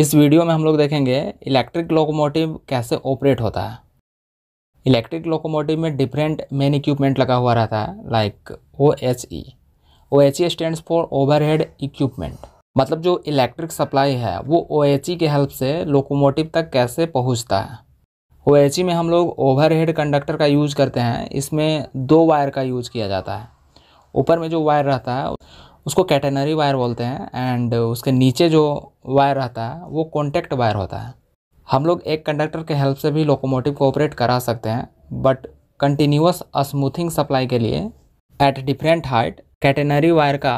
इस वीडियो में हम लोग देखेंगे इलेक्ट्रिक लोकोमोटिव कैसे ऑपरेट होता है इलेक्ट्रिक लोकोमोटिव में डिफरेंट मेन इक्विपमेंट लगा हुआ रहता है like O H E O H E stand for overhead equipment मतलब जो इलेक्ट्रिक सप्लाई है वो ओ एच ई के हेल्प से लोकोमोटिव तक कैसे पहुंचता है ओ एच ई में हम लोग ओवरहेड कंडक्टर का यूज़ करते हैं इसमें दो वायर का यूज़ किया जाता है ऊपर में जो वायर रहता है उसको कैटेनरी वायर बोलते हैं एंड उसके नीचे जो वायर रहता है वो कॉन्टैक्ट वायर होता है हम लोग एक कंडक्टर के हेल्प से भी लोकोमोटिव को ऑपरेट करा सकते हैं बट कंटिन्यूस स्मूथिंग सप्लाई के लिए at different height catenary wire का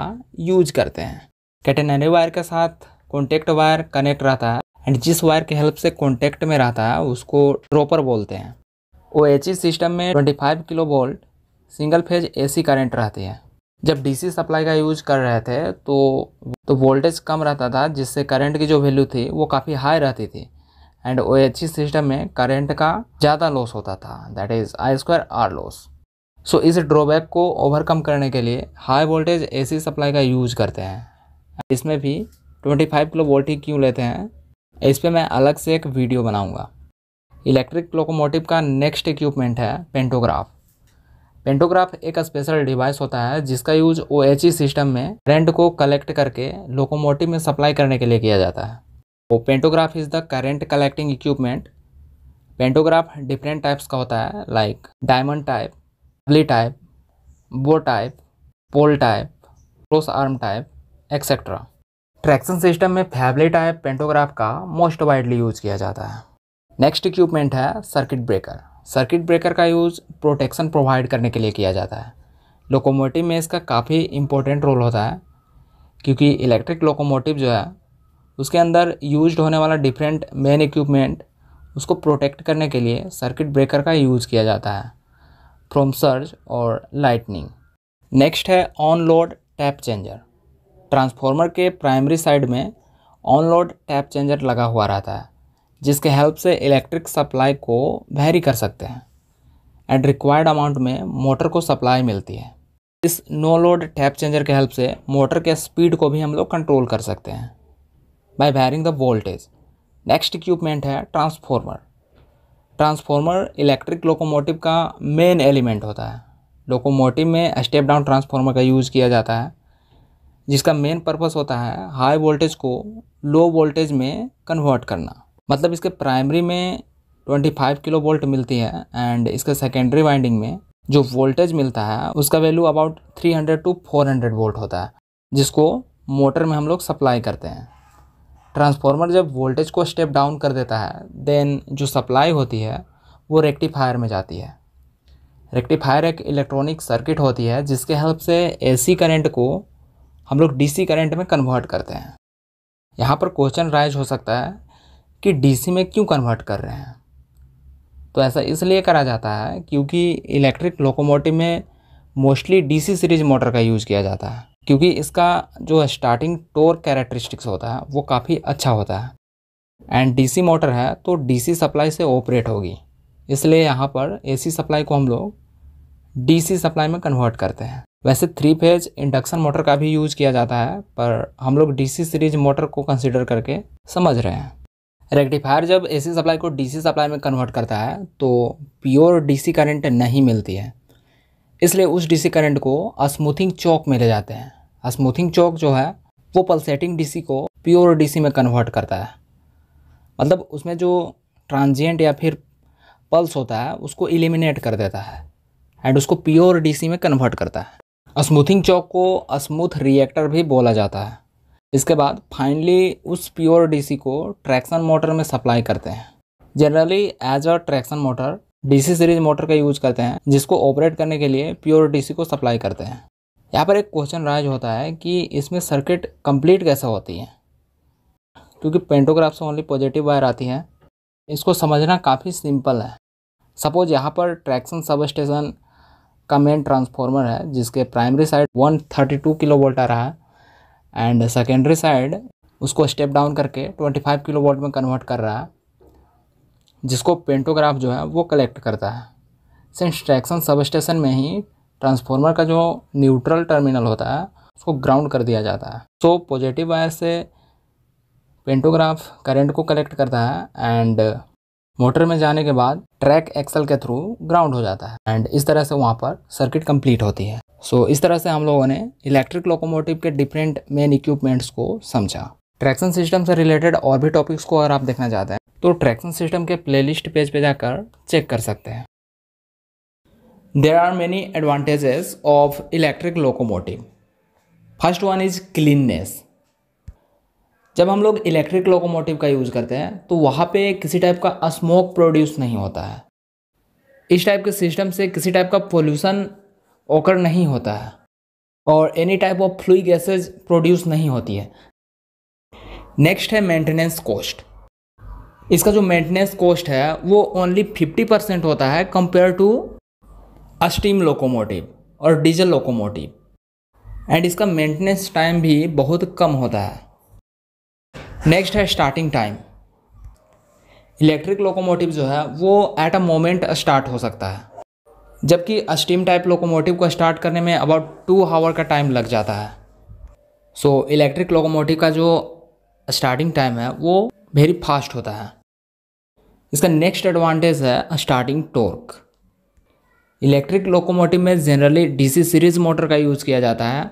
यूज करते हैं कैटेनरी वायर के साथ कॉन्टैक्ट वायर कनेक्ट रहता है एंड जिस वायर के हेल्प से कॉन्टैक्ट में रहता है उसको ड्रोपर बोलते हैं ओ एच सिस्टम में 25 kilo volt single phase AC current रहती है जब डीसी सप्लाई का यूज कर रहे थे तो तो वोल्टेज कम रहता था जिससे करंट की जो वैल्यू थी वो काफ़ी हाई रहती थी एंड ओ एच सिस्टम में करंट का ज़्यादा लॉस होता था that is I square R loss so इस ड्रॉबैक को ओवरकम करने के लिए हाई वोल्टेज एसी सप्लाई का यूज करते हैं इसमें भी 25 किलो वोल्ट ही क्यों लेते हैं इस पर मैं अलग से एक वीडियो बनाऊंगा इलेक्ट्रिक लोकोमोटिव का नेक्स्ट इक्विपमेंट है पेंटोग्राफ पेंटोग्राफ एक स्पेशल डिवाइस होता है जिसका यूज ओ सिस्टम में करेंट को कलेक्ट करके लोकोमोटिव में सप्लाई करने के लिए किया जाता है वो pantograph is the current collecting equipment pantograph different types का होता है लाइक डायमंड टाइप ब्ली type bow type pole type cross arm type etcetera traction system में फैबली टाइप पेंटोग्राफ का मोस्ट वाइडली यूज किया जाता है नेक्स्ट इक्विपमेंट है सर्किट ब्रेकर सर्किट ब्रेकर का यूज़ प्रोटेक्शन प्रोवाइड करने के लिए किया जाता है लोकोमोटिव में इसका काफ़ी इम्पोर्टेंट रोल होता है क्योंकि इलेक्ट्रिक लोकोमोटिव जो है उसके अंदर यूज होने वाला डिफरेंट मेन इक्विपमेंट उसको प्रोटेक्ट करने के लिए सर्किट ब्रेकर का यूज़ किया जाता है फ्रॉम सर्ज और लाइटनिंग नेक्स्ट है on load tap changer transformer के प्राइमरी साइड में ऑन लोड टैप चेंजर लगा हुआ रहता है जिसके हेल्प से इलेक्ट्रिक सप्लाई को वेरी कर सकते हैं एंड रिक्वायर्ड अमाउंट में मोटर को सप्लाई मिलती है इस नो लोड टैप चेंजर के हेल्प से मोटर के स्पीड को भी हम लोग कंट्रोल कर सकते हैं by varying the voltage next equipment है ट्रांसफॉर्मर ट्रांसफॉर्मर इलेक्ट्रिक लोकोमोटिव का मेन एलिमेंट होता है लोकोमोटिव में स्टेप डाउन ट्रांसफार्मर का यूज़ किया जाता है जिसका मेन पर्पस होता है हाई वोल्टेज को लो वोल्टेज में कन्वर्ट करना मतलब इसके प्राइमरी में 25 किलो वोल्ट मिलती है एंड इसके सेकेंडरी वाइंडिंग में जो वोल्टेज मिलता है उसका वैल्यू अबाउट 300 टू 400 वोल्ट होता है जिसको मोटर में हम लोग सप्लाई करते हैं ट्रांसफार्मर जब वोल्टेज को स्टेप डाउन कर देता है देन जो सप्लाई होती है वो रेक्टिफायर में जाती है रेक्टिफायर एक इलेक्ट्रॉनिक सर्किट होती है जिसके हेल्प से एसी करंट को हम लोग डीसी करंट में कन्वर्ट करते हैं यहाँ पर क्वेश्चन राइज हो सकता है कि डीसी में क्यों कन्वर्ट कर रहे हैं तो ऐसा इसलिए करा जाता है क्योंकि इलेक्ट्रिक लोकोमोटिव में मोस्टली डीसी सीरीज मोटर का यूज़ किया जाता है क्योंकि इसका जो स्टार्टिंग टोर कैरेक्टरिस्टिक्स होता है वो काफ़ी अच्छा होता है एंड डीसी मोटर है तो डीसी सप्लाई से ऑपरेट होगी इसलिए यहाँ पर एसी सप्लाई को हम लोग डीसी सप्लाई में कन्वर्ट करते हैं वैसे थ्री फेज इंडक्शन मोटर का भी यूज़ किया जाता है पर हम लोग डीसी सीरीज मोटर को कंसिडर करके समझ रहे हैं रेक्टिफायर जब एसी सप्लाई को डीसी सप्लाई में कन्वर्ट करता है तो प्योर डीसी करंट नहीं मिलती है इसलिए उस डीसी करंट को स्मूथिंग चौक में ले जाते हैं स्मूथिंग चौक जो है वो पल्सेटिंग डीसी को प्योर डीसी में कन्वर्ट करता है मतलब उसमें जो ट्रांजिएंट या फिर पल्स होता है उसको एलिमिनेट कर देता है एंड उसको प्योर डीसी में कन्वर्ट करता है स्मूथिंग चौक को स्मूथ रिएक्टर भी बोला जाता है इसके बाद फाइनली उस प्योर डीसी को ट्रैक्शन मोटर में सप्लाई करते हैं generally as a traction motor DC series motor का यूज करते हैं जिसको ऑपरेट करने के लिए प्योर डीसी को सप्लाई करते हैं यहाँ पर एक क्वेश्चन राइज होता है कि इसमें सर्किट कंप्लीट कैसे होती है क्योंकि पेंटोग्राफ से ओनली पॉजिटिव वायर आती है इसको समझना काफ़ी सिंपल है सपोज यहाँ पर ट्रैक्शन सब स्टेशन का मेन ट्रांसफॉर्मर है जिसके प्राइमरी साइड 132 किलो वोल्ट आ रहा है एंड सेकेंडरी साइड उसको स्टेप डाउन करके 25 किलो वोल्ट में कन्वर्ट कर रहा है जिसको पेंटोग्राफ जो है वो कलेक्ट करता है सिंस ट्रैक्शन सब स्टेशन में ही ट्रांसफॉर्मर का जो न्यूट्रल टर्मिनल होता है उसको ग्राउंड कर दिया जाता है सो पॉजिटिव वायर से पेंटोग्राफ करंट को कलेक्ट करता है एंड मोटर में जाने के बाद ट्रैक एक्सल के थ्रू ग्राउंड हो जाता है एंड इस तरह से वहाँ पर सर्किट कंप्लीट होती है सो so, इस तरह से हम लोगों ने इलेक्ट्रिक लोकोमोटिव के डिफरेंट मेन इक्विपमेंट्स को समझा ट्रैक्शन सिस्टम से रिलेटेड और भी टॉपिक्स को अगर आप देखना चाहते हैं तो ट्रैक्शन सिस्टम के प्लेलिस्ट पेज पे जाकर चेक कर सकते हैं there are many advantages of electric locomotive first one is cleanness जब हम लोग इलेक्ट्रिक लोकोमोटिव का यूज़ करते हैं तो वहाँ पे किसी टाइप का स्मोक प्रोड्यूस नहीं होता है इस टाइप के सिस्टम से किसी टाइप का पोल्यूशन ओकर नहीं होता है और any type of flue gases produce नहीं होती है नेक्स्ट है मेंटेनेंस कॉस्ट इसका जो मेंटेनेंस कॉस्ट है वो ओनली फिफ्टी परसेंट होता है कंपेयर टू स्टीम लोकोमोटिव और डीजल लोकोमोटिव एंड इसका मेंटेनेंस टाइम भी बहुत कम होता है नेक्स्ट है स्टार्टिंग टाइम इलेक्ट्रिक लोकोमोटिव जो है वो एट अ मोमेंट स्टार्ट हो सकता है जबकि स्टीम टाइप लोकोमोटिव को स्टार्ट करने में अबाउट टू हावर का टाइम लग जाता है सो so, इलेक्ट्रिक लोकोमोटिव का जो स्टार्टिंग टाइम है वो वेरी फास्ट होता है इसका नेक्स्ट एडवांटेज है स्टार्टिंग टोर्क इलेक्ट्रिक लोकोमोटिव में जनरली डीसी सीरीज मोटर का यूज़ किया जाता है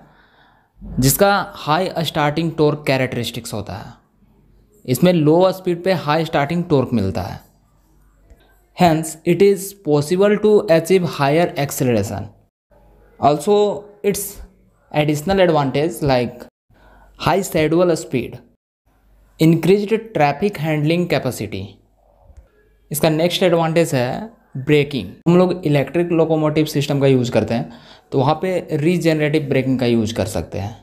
जिसका हाई स्टार्टिंग टोर्क कैरेक्टरिस्टिक्स होता है इसमें लो स्पीड पे हाई स्टार्टिंग टोर्क मिलता है Hence, it is possible to achieve higher acceleration. Also, its additional advantage like high schedule speed, increased traffic handling capacity. इसका नेक्स्ट एडवांटेज है braking हम लोग इलेक्ट्रिक लोकोमोटिव सिस्टम का use करते हैं तो वहाँ पे रीजेनरेटिव ब्रेकिंग का यूज़ कर सकते हैं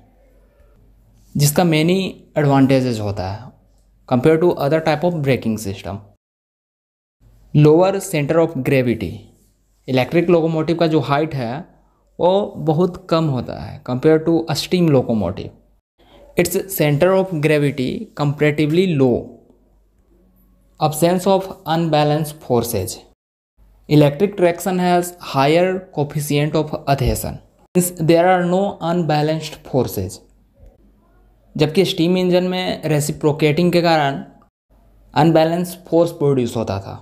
जिसका मेनी एडवांटेजेस होता है compare to other type of braking system lower centre of gravity electric locomotive का जो हाइट है वो बहुत कम होता है compare to steam locomotive its centre of gravity comparatively low absence of unbalance forces electric traction has higher coefficient of adhesion means there are no unbalanced forces जबकि steam engine में रेसिप्रोकेटिंग के कारण अनबैलेंस फोर्स प्रोड्यूस होता था